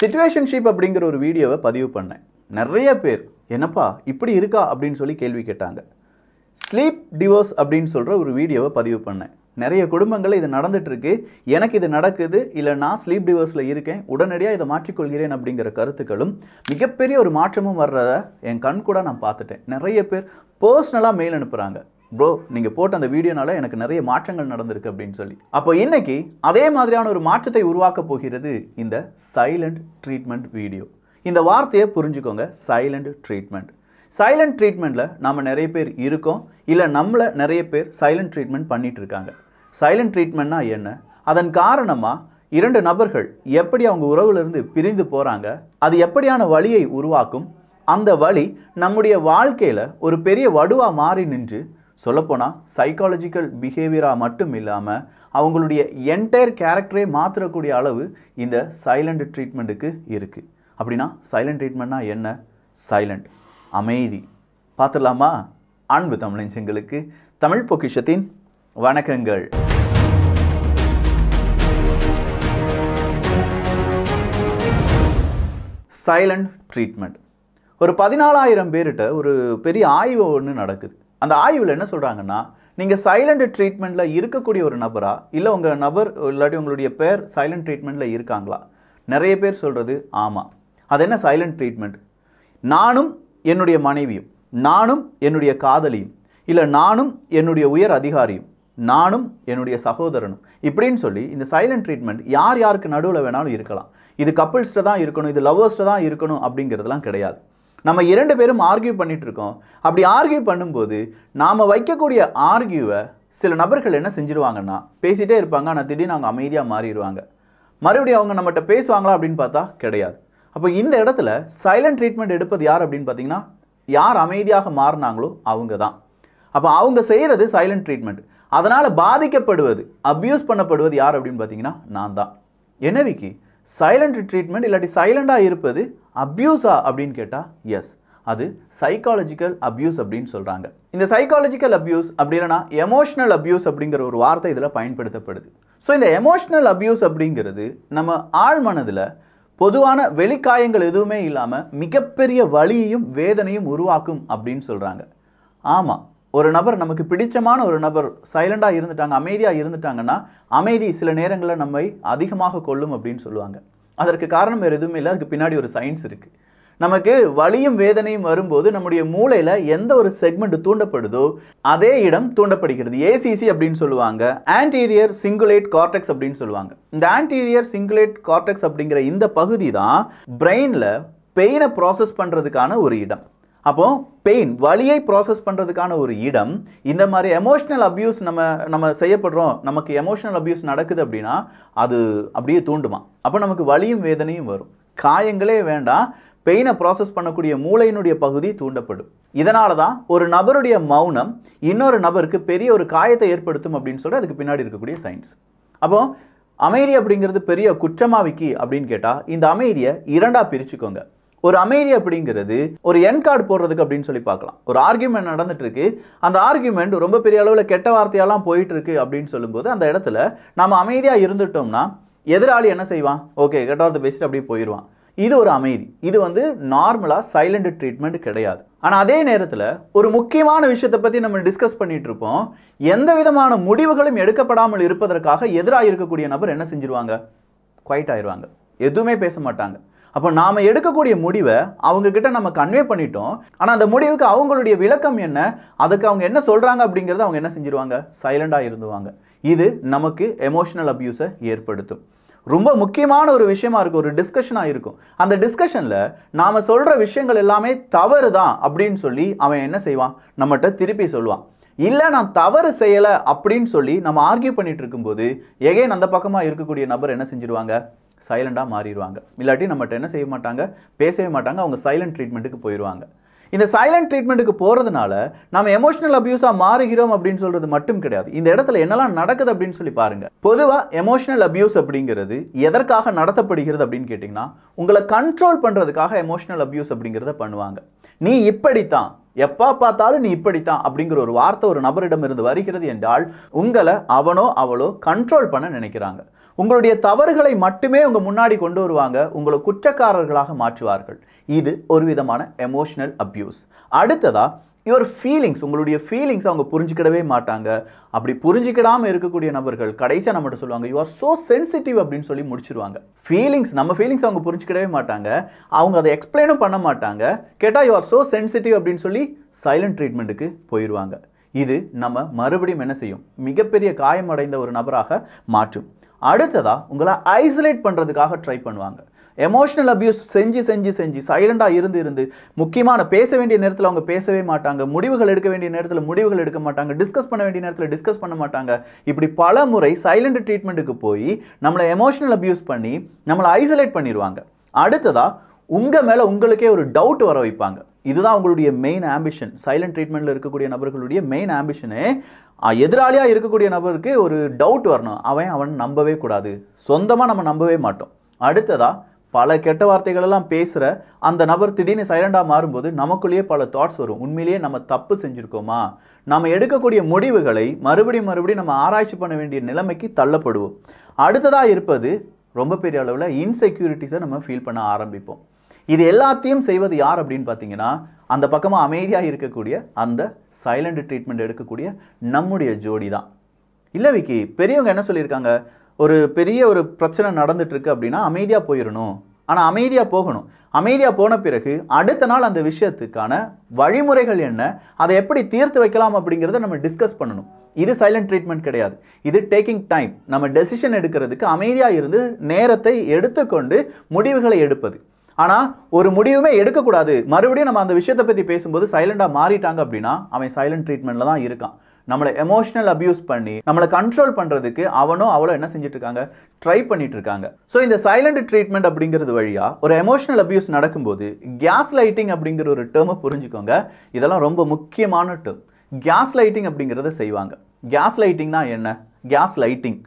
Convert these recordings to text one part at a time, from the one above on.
situationship அப்படிங்கிற ஒரு வீடியோவை பதிவு பண்ணேன் நிறைய பேர் என்னப்பா இப்படி இருக்கா அப்படின்னு சொல்லி கேள்வி கேட்டாங்க ஸ்லீப் டிவோர்ஸ் அப்படின்னு சொல்கிற ஒரு வீடியோவை பதிவு பண்ணேன் நிறைய குடும்பங்களில் இது நடந்துகிட்ருக்கு எனக்கு இது நடக்குது இல்லை நான் ஸ்லீப் டிவோர்ஸில் இருக்கேன் உடனடியாக இதை மாற்றிக்கொள்கிறேன் அப்படிங்கிற கருத்துக்களும் மிகப்பெரிய ஒரு மாற்றமும் வர்றதை என் கண் கூட நான் பார்த்துட்டேன் நிறைய பேர் பர்சனலாக மெயில் அனுப்புகிறாங்க ப்ரோ நீங்கள் போட்ட அந்த வீடியோனால எனக்கு நிறைய மாற்றங்கள் நடந்திருக்கு அப்படின்னு சொல்லி அப்போ இன்னைக்கு அதே மாதிரியான ஒரு மாற்றத்தை உருவாக்க போகிறது இந்த சைலண்ட் ட்ரீட்மெண்ட் வீடியோ இந்த வார்த்தையை புரிஞ்சுக்கோங்க சைலண்ட் ட்ரீட்மெண்ட் சைலண்ட் ட்ரீட்மெண்ட்டில் நாம் நிறைய பேர் இருக்கோம் இல்லை நம்மளை நிறைய பேர் சைலண்ட் ட்ரீட்மெண்ட் பண்ணிகிட்ருக்காங்க இருக்காங்க சைலண்ட் ட்ரீட்மெண்ட்னா என்ன அதன் காரணமாக இரண்டு நபர்கள் எப்படி அவங்க உறவுலேருந்து பிரிந்து போகிறாங்க அது எப்படியான வழியை உருவாக்கும் அந்த வழி நம்முடைய வாழ்க்கையில் ஒரு பெரிய வடுவாக மாறி நின்று சொல்லப்போனால் சைக்காலஜிக்கல் பிஹேவியராக மட்டும் இல்லாமல் அவங்களுடைய என்டையர் கேரக்டரே மாற்றக்கூடிய அளவு இந்த சைலண்ட் ட்ரீட்மெண்ட்டுக்கு இருக்குது அப்படின்னா சைலண்ட் ட்ரீட்மெண்ட்னா என்ன சைலண்ட் அமைதி பார்த்துடலாமா அன்பு செங்களுக்கு தமிழ் பொக்கிஷத்தின் வணக்கங்கள் சைலண்ட் ட்ரீட்மெண்ட் ஒரு பதினாலாயிரம் பேர்கிட்ட ஒரு பெரிய ஆய்வு ஒன்று நடக்குது அந்த ஆய்வில் என்ன சொல்கிறாங்கன்னா நீங்கள் சைலண்ட் ட்ரீட்மெண்ட்டில் இருக்கக்கூடிய ஒரு நபரா இல்லை உங்கள் நபர் இல்லாட்டி உங்களுடைய பேர் சைலண்ட் ட்ரீட்மெண்ட்டில் இருக்காங்களா நிறைய பேர் சொல்கிறது ஆமாம் அது என்ன சைலண்ட் ட்ரீட்மெண்ட் நானும் என்னுடைய மனைவியும் நானும் என்னுடைய காதலியும் இல்லை நானும் என்னுடைய உயர் அதிகாரியும் நானும் என்னுடைய சகோதரனும் இப்படின்னு சொல்லி இந்த சைலண்ட் ட்ரீட்மெண்ட் யார் யாருக்கு நடுவில் வேணாலும் இருக்கலாம் இது கப்புள்ஸ்ட்டு தான் இருக்கணும் இது லவ்வர்ஸ்ட்டு தான் இருக்கணும் அப்படிங்கிறதுலாம் கிடையாது நம்ம இரண்டு பேரும் ஆர்கியூ இருக்கோம் அப்படி ஆர்கியூ பண்ணும்போது நாம் வைக்கக்கூடிய ஆர்கியூவை சில நபர்கள் என்ன செஞ்சுருவாங்கன்னா பேசிகிட்டே இருப்பாங்க ஆனால் திடீர்னு அவங்க அமைதியாக மாறிடுவாங்க மறுபடியும் அவங்க நம்மகிட்ட பேசுவாங்களா அப்படின்னு பார்த்தா கிடையாது அப்போ இந்த இடத்துல சைலண்ட் ட்ரீட்மெண்ட் எடுப்பது யார் அப்படின்னு பார்த்தீங்கன்னா யார் அமைதியாக மாறினாங்களோ அவங்க தான் அப்போ அவங்க செய்கிறது சைலண்ட் ட்ரீட்மெண்ட் அதனால் பாதிக்கப்படுவது அப்யூஸ் பண்ணப்படுவது யார் அப்படின்னு பார்த்தீங்கன்னா நான் தான் என்னவிக்கு சைலண்ட் ட்ரீட்மெண்ட் இல்லாட்டி சைலண்டாக இருப்பது அப்யூஸா அப்படின்னு கேட்டால் எஸ் அது சைக்காலஜிக்கல் அப்யூஸ் அப்படின்னு சொல்கிறாங்க இந்த சைக்காலஜிக்கல் அப்யூஸ் அப்படி எமோஷ்னல் அப்யூஸ் அப்படிங்கிற ஒரு வார்த்தை இதில் பயன்படுத்தப்படுது ஸோ இந்த எமோஷ்னல் அப்யூஸ் அப்படிங்கிறது நம்ம ஆள் மனதில் பொதுவான வெளிக்காயங்கள் எதுவுமே இல்லாமல் மிகப்பெரிய வழியையும் வேதனையும் உருவாக்கும் அப்படின்னு சொல்கிறாங்க ஆமாம் ஒரு நபர் நமக்கு பிடிச்சமான ஒரு நபர் சைலண்டாக இருந்துட்டாங்க அமைதியாக இருந்துட்டாங்கன்னா அமைதி சில நேரங்களில் நம்மை அதிகமாக கொள்ளும் அப்படின்னு சொல்லுவாங்க அதற்கு காரணம் வேறு எதுவுமே இல்லை அதுக்கு பின்னாடி ஒரு சயின்ஸ் இருக்குது நமக்கு வலியும் வேதனையும் வரும்போது நம்முடைய மூளையில் எந்த ஒரு செக்மெண்ட் தூண்டப்படுதோ அதே இடம் தூண்டப்படுகிறது ஏசிசி அப்படின்னு சொல்லுவாங்க ஆன்டீரியர் சிங்குலேட் கார்டெக்ஸ் அப்படின்னு சொல்லுவாங்க இந்த ஆன்டீரியர் சிங்குலேட் கார்டெக்ஸ் அப்படிங்கிற இந்த பகுதி தான் பிரெயினில் பெயினை ப்ராசஸ் பண்ணுறதுக்கான ஒரு இடம் அப்போ பெயின் வழியை ப்ராசஸ் பண்ணுறதுக்கான ஒரு இடம் இந்த மாதிரி எமோஷ்னல் அப்யூஸ் நம்ம நம்ம செய்யப்படுறோம் நமக்கு எமோஷ்னல் அப்யூஸ் நடக்குது அப்படின்னா அது அப்படியே தூண்டுமா அப்போ நமக்கு வலியும் வேதனையும் வரும் காயங்களே வேண்டாம் பெயினை ப்ராசஸ் பண்ணக்கூடிய மூளையினுடைய பகுதி தூண்டப்படும் இதனால தான் ஒரு நபருடைய மௌனம் இன்னொரு நபருக்கு பெரிய ஒரு காயத்தை ஏற்படுத்தும் அப்படின்னு சொல்லி அதுக்கு பின்னாடி இருக்கக்கூடிய சயின்ஸ் அப்போ அமைதி அப்படிங்கிறது பெரிய குற்றமாவிக்கி அப்படின்னு கேட்டால் இந்த அமைதியை இரண்டாக பிரிச்சுக்கோங்க ஒரு அமைதி அப்படிங்கிறது ஒரு என் கார்டு போடுறதுக்கு அப்படின்னு சொல்லி பார்க்கலாம் ஒரு ஆர்கியூமெண்ட் நடந்துட்டு இருக்கு அந்த ஆர்கியூமெண்ட் ரொம்ப பெரிய அளவில் கெட்ட வார்த்தையெல்லாம் போயிட்டு இருக்கு அப்படின்னு சொல்லும்போது அந்த இடத்துல நம்ம அமைதியாக இருந்துட்டோம்னா எதிராளி என்ன செய்வான் ஓகே கெட்ட வார்த்தை பேசிட்டு அப்படியே போயிடுவான் இது ஒரு அமைதி இது வந்து நார்மலாக சைலண்ட் ட்ரீட்மெண்ட் கிடையாது ஆனால் அதே நேரத்தில் ஒரு முக்கியமான விஷயத்தை பற்றி நம்ம டிஸ்கஸ் பண்ணிட்டு இருப்போம் எந்த விதமான முடிவுகளும் எடுக்கப்படாமல் இருப்பதற்காக எதிராக இருக்கக்கூடிய நபர் என்ன செஞ்சிருவாங்க குவைட் ஆயிடுவாங்க எதுவுமே பேச மாட்டாங்க அப்போ நாம் எடுக்கக்கூடிய முடிவை அவங்கக்கிட்ட நம்ம கன்வே பண்ணிட்டோம் ஆனால் அந்த முடிவுக்கு அவங்களுடைய விளக்கம் என்ன அதுக்கு அவங்க என்ன சொல்கிறாங்க அப்படிங்கிறத அவங்க என்ன செஞ்சுருவாங்க சைலண்டாக இருந்துவாங்க இது நமக்கு எமோஷனல் அப்யூஸை ஏற்படுத்தும் ரொம்ப முக்கியமான ஒரு விஷயமா இருக்கும் ஒரு டிஸ்கஷனாக இருக்கும் அந்த டிஸ்கஷனில் நாம் சொல்கிற விஷயங்கள் எல்லாமே தவறு தான் அப்படின்னு சொல்லி அவன் என்ன செய்வான் நம்மகிட்ட திருப்பி சொல்லுவான் இல்லை நான் தவறு செய்யலை அப்படின்னு சொல்லி நம்ம ஆர்கியூ பண்ணிகிட்டு இருக்கும்போது எகைன் அந்த பக்கமாக இருக்கக்கூடிய நபர் என்ன செஞ்சுருவாங்க சைலண்டாக மாறிடுவாங்க இல்லாட்டி நம்மகிட்ட என்ன செய்ய மாட்டாங்க பேசவே மாட்டாங்க அவங்க சைலண்ட் ட்ரீட்மெண்ட்டுக்கு போயிடுவாங்க இந்த சைலண்ட் ட்ரீட்மெண்ட்டுக்கு போகிறதுனால நம்ம எமோஷனல் அப்யூஸாக மாறுகிறோம் அப்படின்னு சொல்கிறது மட்டும் கிடையாது இந்த இடத்துல என்னெல்லாம் நடக்குது அப்படின்னு சொல்லி பாருங்கள் பொதுவாக எமோஷனல் அப்யூஸ் அப்படிங்கிறது எதற்காக நடத்தப்படுகிறது அப்படின்னு கேட்டிங்கன்னா உங்களை கண்ட்ரோல் பண்ணுறதுக்காக எமோஷனல் அப்யூஸ் அப்படிங்கிறத பண்ணுவாங்க நீ இப்படித்தான் எப்போ பார்த்தாலும் நீ இப்படித்தான் அப்படிங்கிற ஒரு வார்த்தை ஒரு நபரிடமிருந்து வருகிறது என்றால் உங்களை அவனோ அவளோ கண்ட்ரோல் பண்ண நினைக்கிறாங்க உங்களுடைய தவறுகளை மட்டுமே உங்கள் முன்னாடி கொண்டு வருவாங்க உங்களை குற்றக்காரர்களாக மாற்றுவார்கள் இது ஒரு விதமான எமோஷனல் அப்யூஸ் அடுத்ததாக யுவர் ஃபீலிங்ஸ் உங்களுடைய ஃபீலிங்ஸ் அவங்க புரிஞ்சுக்கிடவே மாட்டாங்க அப்படி புரிஞ்சிக்கிடாமல் இருக்கக்கூடிய நபர்கள் கடைசியாக நம்மகிட்ட சொல்லுவாங்க யூ ஆர் ஸோ சென்சிட்டிவ் அப்படின்னு சொல்லி முடிச்சிருவாங்க ஃபீலிங்ஸ் நம்ம ஃபீலிங்ஸ் அவங்க புரிஞ்சிக்கிடவே மாட்டாங்க அவங்க அதை எக்ஸ்பிளைனும் பண்ண மாட்டாங்க கேட்டால் யூ ஆர் ஸோ சென்சிட்டிவ் அப்படின்னு சொல்லி சைலண்ட் ட்ரீட்மெண்ட்டுக்கு போயிடுவாங்க இது நம்ம மறுபடியும் என்ன செய்யும் மிகப்பெரிய காயமடைந்த ஒரு நபராக மாற்றும் அடுத்ததாக உங்களை ஐசோலேட் பண்ணுறதுக்காக ட்ரை பண்ணுவாங்க எமோஷனல் அப்யூஸ் செஞ்சு செஞ்சு செஞ்சு சைலண்டாக இருந்து இருந்து முக்கியமான பேச வேண்டிய நேரத்தில் அவங்க பேசவே மாட்டாங்க முடிவுகள் எடுக்க வேண்டிய நேரத்தில் முடிவுகள் எடுக்க மாட்டாங்க டிஸ்கஸ் பண்ண வேண்டிய நேரத்தில் டிஸ்கஸ் பண்ண மாட்டாங்க இப்படி பல முறை சைலண்ட் ட்ரீட்மெண்ட்டுக்கு போய் நம்மளை எமோஷனல் அப்யூஸ் பண்ணி நம்மளை ஐசோலேட் பண்ணிடுவாங்க அடுத்ததாக உங்கள் மேலே உங்களுக்கே ஒரு டவுட் வர வைப்பாங்க இதுதான் உங்களுடைய மெயின் ஆம்பிஷன் சைலண்ட் ட்ரீட்மெண்ட்டில் இருக்கக்கூடிய நபர்களுடைய மெயின் ஆம்பிஷனு எதிராளியாக இருக்கக்கூடிய நபருக்கு ஒரு டவுட் வரணும் அவன் அவன் நம்பவே கூடாது சொந்தமாக நம்ம நம்பவே மாட்டோம் அடுத்ததாக பல கெட்ட வார்த்தைகளெல்லாம் பேசுகிற அந்த நபர் திடீர்னு சைலண்டாக மாறும்போது நமக்குள்ளேயே பல தாட்ஸ் வரும் உண்மையிலேயே நம்ம தப்பு செஞ்சுருக்கோமா நம்ம எடுக்கக்கூடிய முடிவுகளை மறுபடியும் மறுபடியும் நம்ம ஆராய்ச்சி பண்ண வேண்டிய நிலைமைக்கு தள்ளப்படுவோம் அடுத்ததாக இருப்பது ரொம்ப பெரிய அளவில் இன்செக்யூரிட்டிஸை நம்ம ஃபீல் பண்ண ஆரம்பிப்போம் இது எல்லாத்தையும் செய்வது யார் அப்படின்னு பார்த்தீங்கன்னா அந்த பக்கமாக அமைதியாக இருக்கக்கூடிய அந்த சைலண்ட் ட்ரீட்மெண்ட் எடுக்கக்கூடிய நம்முடைய ஜோடி தான் இல்லை விக்கி பெரியவங்க என்ன சொல்லியிருக்காங்க ஒரு பெரிய ஒரு பிரச்சனை நடந்துட்டுருக்கு அப்படின்னா அமைதியாக போயிடணும் ஆனால் அமைதியாக போகணும் அமைதியாக போன பிறகு அடுத்த நாள் அந்த விஷயத்துக்கான வழிமுறைகள் என்ன அதை எப்படி தீர்த்து வைக்கலாம் அப்படிங்கிறத நம்ம டிஸ்கஸ் பண்ணணும் இது சைலண்ட் ட்ரீட்மெண்ட் கிடையாது இது டேக்கிங் டைம் நம்ம டெசிஷன் எடுக்கிறதுக்கு அமைதியாக இருந்து நேரத்தை எடுத்துக்கொண்டு முடிவுகளை எடுப்பது ஆனால் ஒரு முடிவுமே எடுக்கக்கூடாது மறுபடியும் நம்ம அந்த விஷயத்தை பற்றி பேசும்போது சைலண்டாக மாறிட்டாங்க அப்படின்னா அவன் சைலண்ட் ட்ரீட்மெண்ட்டில் தான் இருக்கான் நம்மளை எமோஷனல் அபியூஸ் பண்ணி நம்மளை கண்ட்ரோல் பண்ணுறதுக்கு அவனோ அவளோ என்ன செஞ்சுட்டு இருக்காங்க ட்ரை பண்ணிட்டு இருக்காங்க ஸோ இந்த சைலண்ட் ட்ரீட்மெண்ட் அப்படிங்கிறது வழியாக ஒரு எமோஷனல் அபியூஸ் நடக்கும்போது கேஸ் லைட்டிங் அப்படிங்கிற ஒரு டேர்மை புரிஞ்சுக்கோங்க இதெல்லாம் ரொம்ப முக்கியமான டேர்ம் கேஸ் லைட்டிங் அப்படிங்கிறத செய்வாங்க கேஸ் லைட்டிங்னா என்ன கேஸ் லைட்டிங்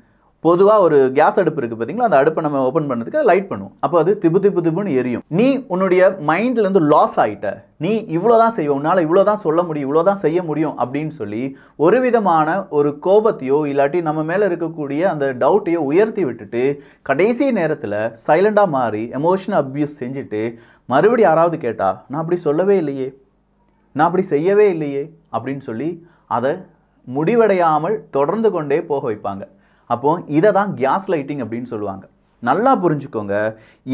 பொதுவாக ஒரு கேஸ் அடுப்பு இருக்குது பார்த்தீங்களா அந்த அடுப்பை நம்ம ஓப்பன் பண்ணதுக்கு லைட் பண்ணுவோம் அப்போ அது திபு திபு திபுன்னு எரியும் நீ உன்னுடைய மைண்ட்லேருந்து லாஸ் ஆகிட்ட நீ இவ்வளோ தான் செய்வோம் உன்னால் இவ்வளோ தான் சொல்ல முடியும் இவ்வளோ தான் செய்ய முடியும் அப்படின்னு சொல்லி ஒரு விதமான ஒரு கோபத்தையோ இல்லாட்டி நம்ம மேலே இருக்கக்கூடிய அந்த டவுட்டையோ உயர்த்தி விட்டுட்டு கடைசி நேரத்தில் சைலண்டாக மாறி எமோஷனல் அப்யூஸ் செஞ்சுட்டு மறுபடியும் யாராவது கேட்டால் நான் அப்படி சொல்லவே இல்லையே நான் அப்படி செய்யவே இல்லையே அப்படின்னு சொல்லி அதை முடிவடையாமல் தொடர்ந்து கொண்டே போக வைப்பாங்க அப்போது இதை தான் கேஸ் லைட்டிங் அப்படின்னு சொல்லுவாங்க நல்லா புரிஞ்சுக்கோங்க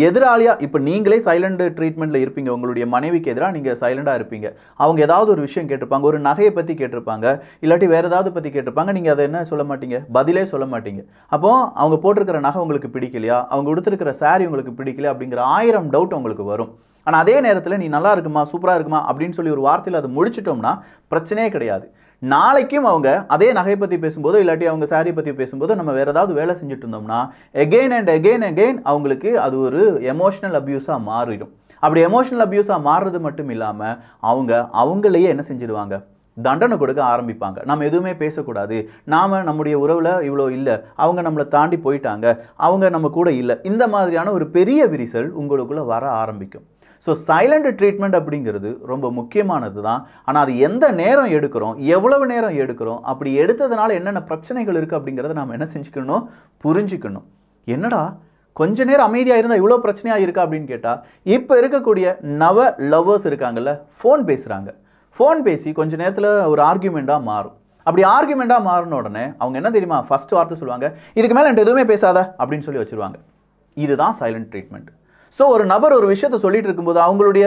எதிராளியாக இப்போ நீங்களே சைலண்ட் ட்ரீட்மெண்ட்டில் இருப்பீங்க உங்களுடைய மனைவிக்கு எதிராக நீங்கள் சைலண்டாக இருப்பீங்க அவங்க ஏதாவது ஒரு விஷயம் கேட்டிருப்பாங்க ஒரு நகையை பற்றி கேட்டிருப்பாங்க இல்லாட்டி வேறு ஏதாவது பற்றி கேட்டிருப்பாங்க நீங்கள் அதை என்ன சொல்ல மாட்டீங்க பதிலே சொல்ல மாட்டீங்க அப்போது அவங்க போட்டிருக்கிற நகை உங்களுக்கு பிடிக்கலையா அவங்க கொடுத்துருக்கிற சாரி உங்களுக்கு பிடிக்கலையா அப்படிங்கிற ஆயிரம் டவுட் உங்களுக்கு வரும் ஆனால் அதே நேரத்தில் நீ நல்லா இருக்குமா சூப்பராக இருக்குமா அப்படின்னு சொல்லி ஒரு வார்த்தையில் அதை முடிச்சிட்டோம்னா பிரச்சனையே கிடையாது நாளைக்கும் அவங்க அதே நகை பற்றி பேசும்போது இல்லாட்டி அவங்க சாரி பற்றி பேசும்போது நம்ம வேறு ஏதாவது வேலை செஞ்சுட்டு இருந்தோம்னா எகெயின் அண்ட் எகெயின் எகெயின் அவங்களுக்கு அது ஒரு எமோஷ்னல் அப்யூஸாக மாறிடும் அப்படி எமோஷ்னல் அப்யூஸாக மாறுறது மட்டும் இல்லாமல் அவங்க அவங்களையே என்ன செஞ்சுருவாங்க தண்டனை கொடுக்க ஆரம்பிப்பாங்க நம்ம எதுவுமே பேசக்கூடாது நாம் நம்முடைய உறவில் இவ்வளோ இல்லை அவங்க நம்மளை தாண்டி போயிட்டாங்க அவங்க நம்ம கூட இல்லை இந்த மாதிரியான ஒரு பெரிய விரிசல் உங்களுக்குள்ளே வர ஆரம்பிக்கும் ஸோ சைலண்ட் ட்ரீட்மெண்ட் அப்படிங்கிறது ரொம்ப முக்கியமானது தான் ஆனால் அது எந்த நேரம் எடுக்கிறோம் எவ்வளவு நேரம் எடுக்கிறோம் அப்படி எடுத்ததுனால என்னென்ன பிரச்சனைகள் இருக்குது அப்படிங்கிறத நாம் என்ன செஞ்சுக்கணும் புரிஞ்சுக்கணும் என்னடா கொஞ்ச நேரம் அமைதியாக இருந்தால் இவ்வளோ பிரச்சனையாக இருக்கா அப்படின்னு கேட்டால் இப்போ இருக்கக்கூடிய நவ லவ்வர்ஸ் இருக்காங்கல்ல ஃபோன் பேசுகிறாங்க ஃபோன் பேசி கொஞ்ச நேரத்தில் ஒரு ஆர்கியூமெண்ட்டாக மாறும் அப்படி ஆர்கியூமெண்ட்டாக மாறின உடனே அவங்க என்ன தெரியுமா ஃபஸ்ட்டு வார்த்தை சொல்லுவாங்க இதுக்கு மேலே என்கிட்ட எதுவுமே பேசாத அப்படின்னு சொல்லி வச்சுருவாங்க இதுதான் சைலண்ட் ட்ரீட்மெண்ட் ஸோ ஒரு நபர் ஒரு விஷயத்த சொல்லிட்டு இருக்கும்போது அவங்களுடைய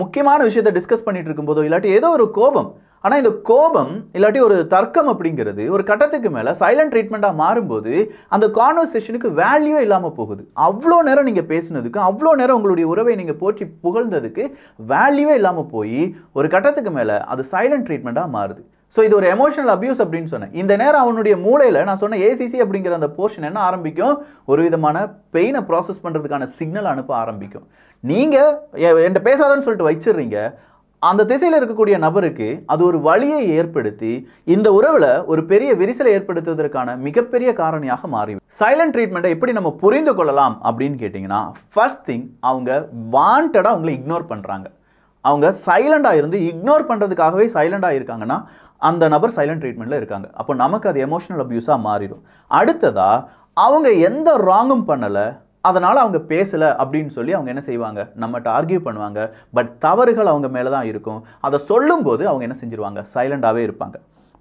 முக்கியமான விஷயத்த டிஸ்கஸ் பண்ணிட்டு இருக்கும்போதோ இல்லாட்டி ஏதோ ஒரு கோபம் ஆனால் இந்த கோபம் இல்லாட்டி ஒரு தர்க்கம் அப்படிங்கிறது ஒரு கட்டத்துக்கு மேலே சைலண்ட் ட்ரீட்மெண்ட்டாக மாறும்போது அந்த கான்வர்சேஷனுக்கு வேல்யூ இல்லாமல் போகுது அவ்வளோ நேரம் நீங்கள் பேசினதுக்கு அவ்வளோ நேரம் உங்களுடைய உறவை நீங்கள் போற்றி புகழ்ந்ததுக்கு வேல்யூவே இல்லாமல் போய் ஒரு கட்டத்துக்கு மேலே அது சைலண்ட் ட்ரீட்மெண்ட்டாக மாறுது ஸோ இது ஒரு எமோஷனல் அப்யூஸ் அப்படின்னு சொன்னேன் இந்த நேரம் அவனுடைய மூளையில் நான் சொன்ன ஏசிசி அப்படிங்கிற அந்த போர்ஷன் என்ன ஆரம்பிக்கும் ஒரு விதமான பெயினை ப்ராசஸ் பண்ணுறதுக்கான சிக்னல் அனுப்ப ஆரம்பிக்கும் நீங்கள் என்கிட்ட பேசாதன்னு சொல்லிட்டு வச்சிடுறீங்க அந்த திசையில் இருக்கக்கூடிய நபருக்கு அது ஒரு வழியை ஏற்படுத்தி இந்த உறவில் ஒரு பெரிய விரிசலை ஏற்படுத்துவதற்கான மிகப்பெரிய காரணியாக மாறி சைலண்ட் ட்ரீட்மெண்ட்டை எப்படி நம்ம புரிந்து கொள்ளலாம் அப்படின்னு கேட்டிங்கன்னா ஃபர்ஸ்ட் திங் அவங்க வாண்டடாக அவங்களை இக்னோர் பண்ணுறாங்க அவங்க சைலண்டாக இருந்து இக்னோர் பண்ணுறதுக்காகவே சைலண்டாக இருக்காங்கன்னா அந்த நபர் சைலண்ட் ட்ரீட்மெண்ட்டில் இருக்காங்க அப்போ நமக்கு அது எமோஷனல் அப்யூஸாக மாறிடும் அடுத்ததாக அவங்க எந்த ராங்கும் பண்ணலை அதனால் அவங்க பேசலை அப்படின்னு சொல்லி அவங்க என்ன செய்வாங்க நம்மகிட்ட ஆர்கியூ பண்ணுவாங்க பட் தவறுகள் அவங்க மேலே தான் இருக்கும் அதை சொல்லும்போது அவங்க என்ன செஞ்சுருவாங்க சைலண்டாகவே இருப்பாங்க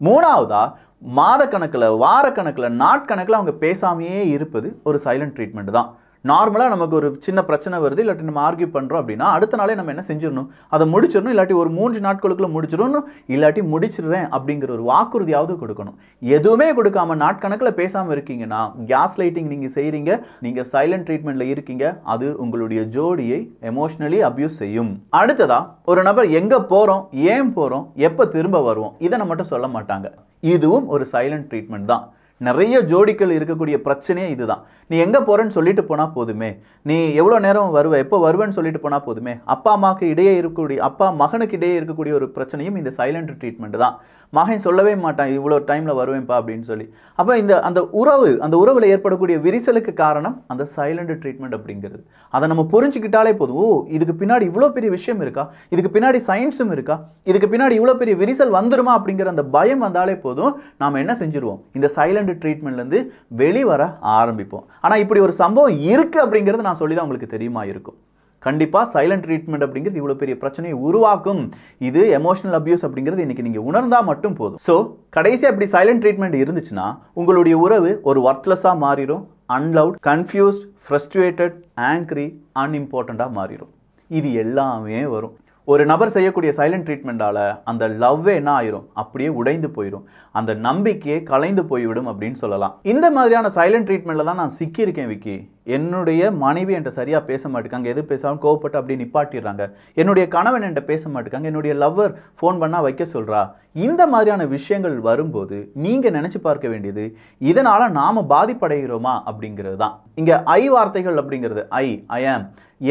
மூணாவதாக மாதக்கணக்கில் வாரக்கணக்கில் நாட்கணக்கில் அவங்க பேசாமையே இருப்பது ஒரு சைலண்ட் ட்ரீட்மெண்ட் தான் நார்மலாக நமக்கு ஒரு சின்ன பிரச்சனை வருது இல்லாட்டி நம்ம ஆர்கியூ பண்ணுறோம் அப்படின்னா அடுத்த நாளே நம்ம என்ன செஞ்சிடணும் அதை முடிச்சிடணும் இல்லாட்டி ஒரு மூன்று நாட்களுக்குள்ளே முடிச்சிடணும் இல்லாட்டி முடிச்சிடுறேன் அப்படிங்கிற ஒரு வாக்குறுதியாவது கொடுக்கணும் எதுவுமே கொடுக்காம நாட்கணக்கில் பேசாமல் இருக்கீங்கன்னா கேஸ் லைட்டிங் நீங்கள் செய்கிறீங்க நீங்கள் சைலண்ட் ட்ரீட்மெண்ட்டில் இருக்கீங்க அது உங்களுடைய ஜோடியை எமோஷ்னலி அப்யூஸ் செய்யும் அடுத்ததா ஒரு நபர் எங்கே போகிறோம் ஏன் போகிறோம் எப்போ திரும்ப வருவோம் இதை நம்மகிட்ட சொல்ல மாட்டாங்க இதுவும் ஒரு சைலண்ட் ட்ரீட்மெண்ட் தான் நிறைய ஜோடிகள் இருக்கக்கூடிய பிரச்சனையே இதுதான் நீ எங்கே போகிறேன்னு சொல்லிட்டு போனால் போதுமே நீ எவ்வளோ நேரம் வருவ எப்போ வருவேன்னு சொல்லிட்டு போனால் போதுமே அப்பா அம்மாவுக்கு இடையே இருக்கக்கூடிய அப்பா மகனுக்கு இடையே இருக்கக்கூடிய ஒரு பிரச்சனையும் இந்த சைலண்ட் ட்ரீட்மெண்ட் தான் மகன் சொல்லவே மாட்டான் இவ்வளோ டைமில் வருவேன்ப்பா அப்படின்னு சொல்லி அப்போ இந்த அந்த உறவு அந்த உறவில் ஏற்படக்கூடிய விரிசலுக்கு காரணம் அந்த சைலண்ட் ட்ரீட்மெண்ட் அப்படிங்கிறது அதை நம்ம புரிஞ்சுக்கிட்டாலே போதும் ஓ இதுக்கு பின்னாடி இவ்வளோ பெரிய விஷயம் இருக்கா இதுக்கு பின்னாடி சயின்ஸும் இருக்கா இதுக்கு பின்னாடி இவ்வளோ பெரிய விரிசல் வந்துருமா அப்படிங்கிற அந்த பயம் வந்தாலே போதும் நாம் என்ன செஞ்சுருவோம் இந்த சைலண்ட் ட்ரீட்மெண்ட்லேருந்து வெளிவர ஆரம்பிப்போம் ஆனால் இப்படி ஒரு சம்பவம் இருக்குது அப்படிங்கிறது நான் சொல்லி தான் உங்களுக்கு தெரியுமா இருக்கும் கண்டிப்பாக சைலண்ட் ட்ரீட்மெண்ட் அப்படிங்கிறது இவ்வளோ பெரிய பிரச்சனையை உருவாக்கும் இது எமோஷனல் அப்யூஸ் அப்படிங்கிறது இன்றைக்கி நீங்கள் உணர்ந்தால் மட்டும் போதும் ஸோ கடைசியாக அப்படி சைலண்ட் ட்ரீட்மெண்ட் இருந்துச்சுன்னா உங்களுடைய உறவு ஒரு ஒர்த்லெஸ்ஸாக மாறிடும் அன்லவுட் கன்ஃபியூஸ்ட் ஃப்ரஸ்ட்ரேட்டட் ஆங்க்ரி அன்இம்பார்ட்டண்ட்டாக மாறிடும் இது எல்லாமே வரும் ஒரு நபர் செய்யக்கூடிய சைலண்ட் ட்ரீட்மெண்ட்டால் அந்த லவ்வே என்ன ஆயிரும் அப்படியே உடைந்து போயிடும் அந்த நம்பிக்கையே கலைந்து போய்விடும் அப்படின்னு சொல்லலாம் இந்த மாதிரியான சைலண்ட் ட்ரீட்மெண்ட்டில் தான் நான் சிக்கியிருக்கேன் விக்கி என்னுடைய மனைவி என்கிட்ட சரியாக பேச மாட்டேங்காங்க எது பேசாலும் கோவப்பட்டு அப்படி நிப்பாட்டிடுறாங்க என்னுடைய கணவன் என்கிட்ட பேச மாட்டேங்காங்க என்னுடைய லவ்வர் ஃபோன் பண்ணால் வைக்க சொல்கிறா இந்த மாதிரியான விஷயங்கள் வரும்போது நீங்கள் நினச்சி பார்க்க வேண்டியது இதனால் நாம் பாதிப்படைகிறோமா அப்படிங்கிறது தான் இங்கே ஐ வார்த்தைகள் அப்படிங்கிறது ஐ ஐ ஆம்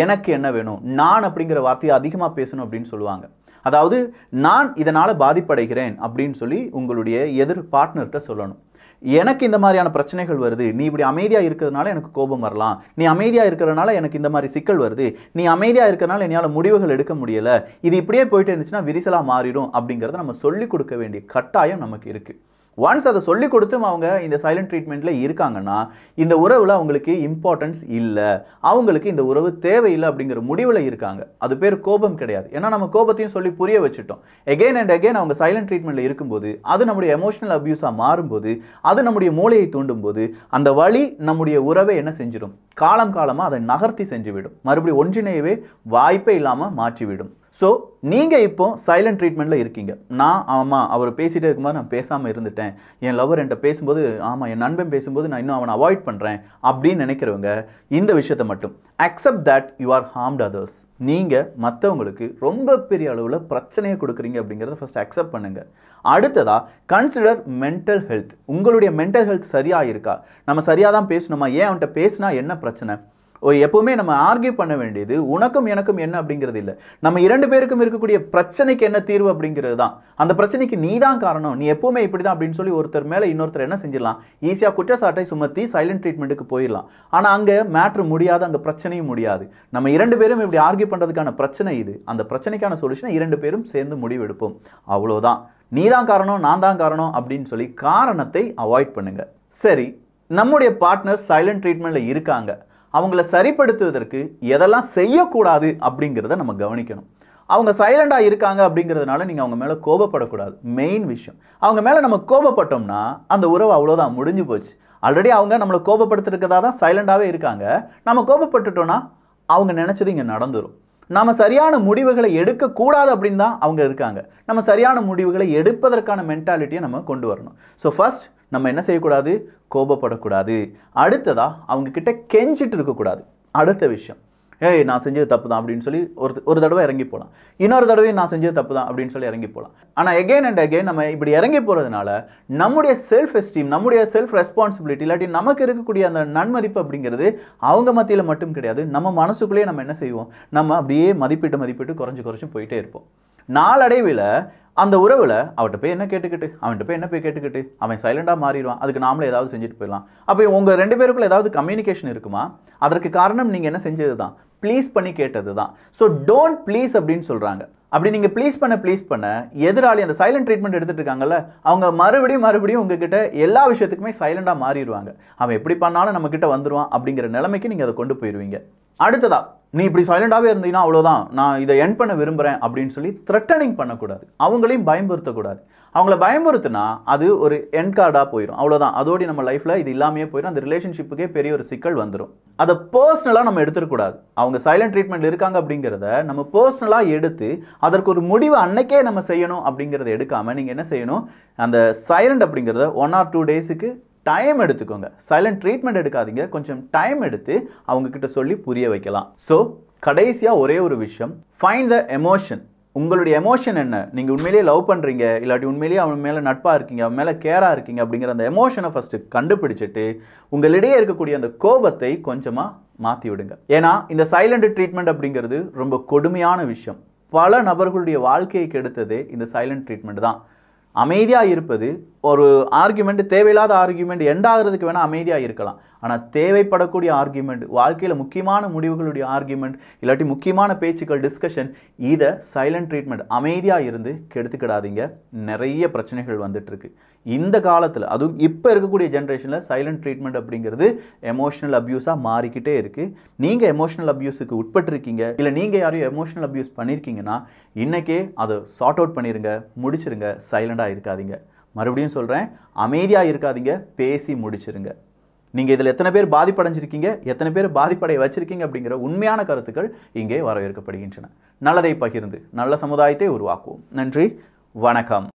எனக்கு என்ன வேணும் நான் அப்படிங்கிற வார்த்தையை அதிகமாக பேசணும் அப்படின்னு சொல்லுவாங்க அதாவது நான் இதனால் பாதிப்படைகிறேன் அப்படின்னு சொல்லி உங்களுடைய எதிர் பார்ட்னர்கிட்ட சொல்லணும் எனக்கு இந்த மாதிரியான பிரச்சனைகள் வருது நீ இப்படி அமைதியாக இருக்கிறதுனால எனக்கு கோபம் வரலாம் நீ அமைதியாக இருக்கிறதுனால எனக்கு இந்த மாதிரி சிக்கல் வருது நீ அமைதியாக இருக்கிறனால என்னால் முடிவுகள் எடுக்க முடியலை இது இப்படியே போயிட்டு இருந்துச்சுன்னா விரிசலாக மாறிடும் அப்படிங்கிறத நம்ம சொல்லிக் கொடுக்க வேண்டிய கட்டாயம் நமக்கு இருக்குது ஒன்ஸ் அதை சொல்லிக் கொடுத்தும் அவங்க இந்த சைலண்ட் ட்ரீட்மெண்ட்டில் இருக்காங்கன்னா இந்த உறவில் அவங்களுக்கு இம்பார்ட்டன்ஸ் இல்லை அவங்களுக்கு இந்த உறவு தேவையில்லை அப்படிங்கிற முடிவில் இருக்காங்க அது பேர் கோபம் கிடையாது ஏன்னா நம்ம கோபத்தையும் சொல்லி புரிய வச்சுட்டோம் எகெயின் அண்ட் அகெயின் அவங்க சைலண்ட் ட்ரீட்மெண்ட்டில் இருக்கும்போது அது நம்முடைய எமோஷனல் அப்யூஸாக மாறும்போது அது நம்முடைய மூளையை தூண்டும் போது அந்த வழி நம்முடைய உறவை என்ன செஞ்சிடும் காலம் காலமாக அதை நகர்த்தி செஞ்சுவிடும் மறுபடியும் ஒன்றிணையவே வாய்ப்பே இல்லாமல் மாற்றிவிடும் ஸோ நீங்கள் இப்போது சைலண்ட் ட்ரீட்மெண்ட்டில் இருக்கீங்க நான் ஆமாம் அவர் பேசிகிட்டே இருக்கும்போது நான் பேசாமல் இருந்துட்டேன் என் லவர் என்கிட்ட பேசும்போது ஆமாம் என் நண்பன் பேசும்போது நான் இன்னும் அவனை அவாய்ட் பண்ணுறேன் அப்படின்னு நினைக்கிறவங்க இந்த விஷயத்தை மட்டும் accept that you are harmed others நீங்கள் மற்றவங்களுக்கு ரொம்ப பெரிய அளவில் பிரச்சனையை கொடுக்குறீங்க அப்படிங்கிறத ஃபஸ்ட் அக்செப்ட் பண்ணுங்கள் அடுத்ததாக கன்சிடர் மென்டல் ஹெல்த் உங்களுடைய மென்டல் ஹெல்த் சரியாக இருக்கா நம்ம சரியாக தான் பேசணுமா ஏன் அவன்கிட்ட பேசினா என்ன பிரச்சனை எப்போவுமே நம்ம ஆர்கியூ பண்ண வேண்டியது உனக்கும் எனக்கும் என்ன அப்படிங்கிறது இல்லை நம்ம இரண்டு பேருக்கும் இருக்கக்கூடிய பிரச்சனைக்கு என்ன தீர்வு அப்படிங்கிறது தான் அந்த பிரச்சனைக்கு நீ தான் காரணம் நீ எப்போவுமே இப்படி தான் அப்படின்னு சொல்லி ஒருத்தர் மேலே இன்னொருத்தர் என்ன செஞ்சிடலாம் ஈஸியாக குற்றச்சாட்டை சுமத்தி சைலண்ட் ட்ரீட்மெண்ட்டுக்கு போயிடலாம் ஆனால் அங்கே மேட்ரு முடியாது அங்கே பிரச்சனையும் முடியாது நம்ம இரண்டு பேரும் இப்படி ஆர்கியூ பண்ணுறதுக்கான பிரச்சனை இது அந்த பிரச்சனைக்கான சொல்யூஷனை இரண்டு பேரும் சேர்ந்து முடிவெடுப்போம் அவ்வளோதான் நீ தான் காரணம் நான் தான் காரணம் அப்படின்னு சொல்லி காரணத்தை அவாய்ட் பண்ணுங்கள் சரி நம்முடைய பார்ட்னர் சைலண்ட் ட்ரீட்மெண்ட்டில் இருக்காங்க அவங்கள சரிப்படுத்துவதற்கு எதெல்லாம் செய்யக்கூடாது அப்படிங்கிறத நம்ம கவனிக்கணும் அவங்க சைலண்டாக இருக்காங்க அப்படிங்கிறதுனால நீங்கள் அவங்க மேலே கோபப்படக்கூடாது மெயின் விஷயம் அவங்க மேலே நம்ம கோபப்பட்டோம்னா அந்த உறவு அவ்வளோதான் முடிஞ்சு போச்சு ஆல்ரெடி அவங்க நம்மளை கோபப்படுத்திருக்கதா தான் சைலண்டாகவே இருக்காங்க நம்ம கோபப்பட்டுட்டோன்னா அவங்க நினச்சது இங்கே நடந்துடும் நம்ம சரியான முடிவுகளை எடுக்கக்கூடாது அப்படின்னு தான் அவங்க இருக்காங்க நம்ம சரியான முடிவுகளை எடுப்பதற்கான மென்டாலிட்டியை நம்ம கொண்டு வரணும் ஸோ ஃபஸ்ட் நம்ம என்ன செய்யக்கூடாது கோபப்படக்கூடாது அடுத்ததாக அவங்கக்கிட்ட கெஞ்சிட்டு இருக்கக்கூடாது அடுத்த விஷயம் ஏய் நான் செஞ்சது தப்பு தான் அப்படின்னு சொல்லி ஒரு ஒரு தடவை இறங்கி போகலாம் இன்னொரு தடவை நான் செஞ்சது தப்பு தான் அப்படின்னு சொல்லி இறங்கி போகலாம் ஆனால் எகெயின் அண்ட் எகெயின் நம்ம இப்படி இறங்கி போகிறதுனால நம்முடைய செல்ஃப் எஸ்டீம் நம்முடைய செல்ஃப் ரெஸ்பான்சிபிலிட்டி இல்லாட்டி நமக்கு இருக்கக்கூடிய அந்த நன்மதிப்பு அப்படிங்கிறது அவங்க மத்தியில் மட்டும் கிடையாது நம்ம மனசுக்குள்ளேயே நம்ம என்ன செய்வோம் நம்ம அப்படியே மதிப்பிட்டு மதிப்பிட்டு குறைஞ்சி குறைஞ்சு போயிட்டே இருப்போம் நாளடைவில் அந்த உறவில் அவர்கிட்ட போய் என்ன கேட்டுக்கிட்டு அவன்கிட்ட போய் என்ன போய் கேட்டுக்கிட்டு அவன் சைலண்டாக மாறிடுவான் அதுக்கு நாமளே ஏதாவது செஞ்சுட்டு போயிடலாம் அப்போ உங்கள் ரெண்டு பேருக்குள்ள ஏதாவது கம்யூனிகேஷன் இருக்குமா அதற்கு காரணம் நீங்கள் என்ன செஞ்சது தான் ப்ளீஸ் பண்ணி கேட்டது தான் ஸோ டோன்ட் ப்ளீஸ் அப்படின்னு சொல்கிறாங்க அப்படி நீங்கள் ப்ளீஸ் பண்ண ப்ளீஸ் பண்ண எதிராளி அந்த சைலண்ட் ட்ரீட்மெண்ட் எடுத்துகிட்டு இருக்காங்கல்ல அவங்க மறுபடியும் மறுபடியும் உங்ககிட்ட எல்லா விஷயத்துக்குமே சைலண்டாக மாறிடுவாங்க அவன் எப்படி பண்ணாலும் நம்மக்கிட்ட வந்துடுவான் அப்படிங்கிற நிலைமைக்கு நீங்கள் அதை கொண்டு போயிடுவீங்க அடுத்ததா நீ இப்படி சைலண்டாகவே இருந்தீங்கன்னா அவ்வளோதான் நான் இதை என் பண்ண விரும்புகிறேன் அப்படின்னு சொல்லி த்ரெட்டனிங் பண்ணக்கூடாது அவங்களையும் பயம்படுத்தக்கூடாது அவங்கள பயம்படுத்தினா அது ஒரு என்கார்டாக போயிடும் அவ்வளோதான் அதோடய நம்ம லைஃப்பில் இது இல்லாமையே போயிடும் அந்த ரிலேஷன்ஷிப்புக்கே பெரிய ஒரு சிக்கல் வந்துடும் அதை பர்சனலாக நம்ம எடுத்துக்கூடாது அவங்க சைலண்ட் ட்ரீட்மெண்ட் இருக்காங்க அப்படிங்கிறத நம்ம பர்சனலாக எடுத்து அதற்கு ஒரு முடிவு அன்னைக்கே நம்ம செய்யணும் அப்படிங்கிறத எடுக்காமல் நீங்கள் என்ன செய்யணும் அந்த சைலண்ட் அப்படிங்கிறத ஒன் ஆர் டூ டேஸுக்கு டைம் எடுத்துக்கோங்க சைலண்ட் ட்ரீட்மெண்ட் எடுக்காதீங்க கொஞ்சம் டைம் எடுத்து அவங்கக்கிட்ட சொல்லி புரிய வைக்கலாம் ஸோ கடைசியாக ஒரே ஒரு விஷயம் ஃபைண்ட் த எமோஷன் உங்களுடைய எமோஷன் என்ன நீங்கள் உண்மையிலேயே லவ் பண்ணுறீங்க இல்லாட்டி உண்மையிலேயே அவன் மேலே நட்பாக இருக்கீங்க அவன் மேலே கேராக இருக்கீங்க அப்படிங்கிற அந்த எமோஷனை ஃபஸ்ட்டு கண்டுபிடிச்சிட்டு உங்களிடையே இருக்கக்கூடிய அந்த கோபத்தை கொஞ்சமாக மாற்றி விடுங்க ஏன்னா இந்த சைலண்ட் ட்ரீட்மெண்ட் அப்படிங்கிறது ரொம்ப கொடுமையான விஷயம் பல நபர்களுடைய வாழ்க்கையை கெடுத்தது இந்த சைலண்ட் ட்ரீட்மெண்ட் தான் அமைதியாக இருப்பது ஒரு ஆர்கியூமெண்ட் தேவையில்லாத ஆர்கியூமெண்ட் எண்ட் ஆகிறதுக்கு வேணால் அமைதியாக இருக்கலாம் ஆனால் தேவைப்படக்கூடிய ஆர்கியூமெண்ட் வாழ்க்கையில் முக்கியமான முடிவுகளுடைய ஆர்கியூமெண்ட் இல்லாட்டி முக்கியமான பேச்சுக்கள் டிஸ்கஷன் இதை சைலண்ட் ட்ரீட்மெண்ட் அமைதியாக இருந்து கெடுத்துக்கிடாதீங்க நிறைய பிரச்சனைகள் வந்துட்டுருக்கு இந்த காலத்தில் அதுவும் இப்போ இருக்கக்கூடிய ஜென்ரேஷனில் சைலண்ட் ட்ரீட்மெண்ட் அப்படிங்கிறது எமோஷனல் அப்யூஸாக மாறிக்கிட்டே இருக்குது நீங்கள் எமோஷனல் அப்யூஸுக்கு உட்பட்டிருக்கீங்க இல்லை நீங்கள் யாரையும் எமோஷனல் அப்யூஸ் பண்ணியிருக்கீங்கன்னா இன்றைக்கே அதை சார்ட் அவுட் பண்ணிடுங்க முடிச்சிருங்க சைலண்டாக இருக்காதீங்க மறுபடியும் சொல்கிறேன் அமைதியாக இருக்காதீங்க பேசி முடிச்சிருங்க நீங்கள் இதில் எத்தனை பேர் பாதிப்படைஞ்சிருக்கீங்க எத்தனை பேர் பாதிப்படைய வச்சுருக்கீங்க அப்படிங்கிற உண்மையான கருத்துக்கள் இங்கே வரவேற்கப்படுகின்றன நல்லதை பகிர்ந்து நல்ல சமுதாயத்தை உருவாக்குவோம் நன்றி வணக்கம்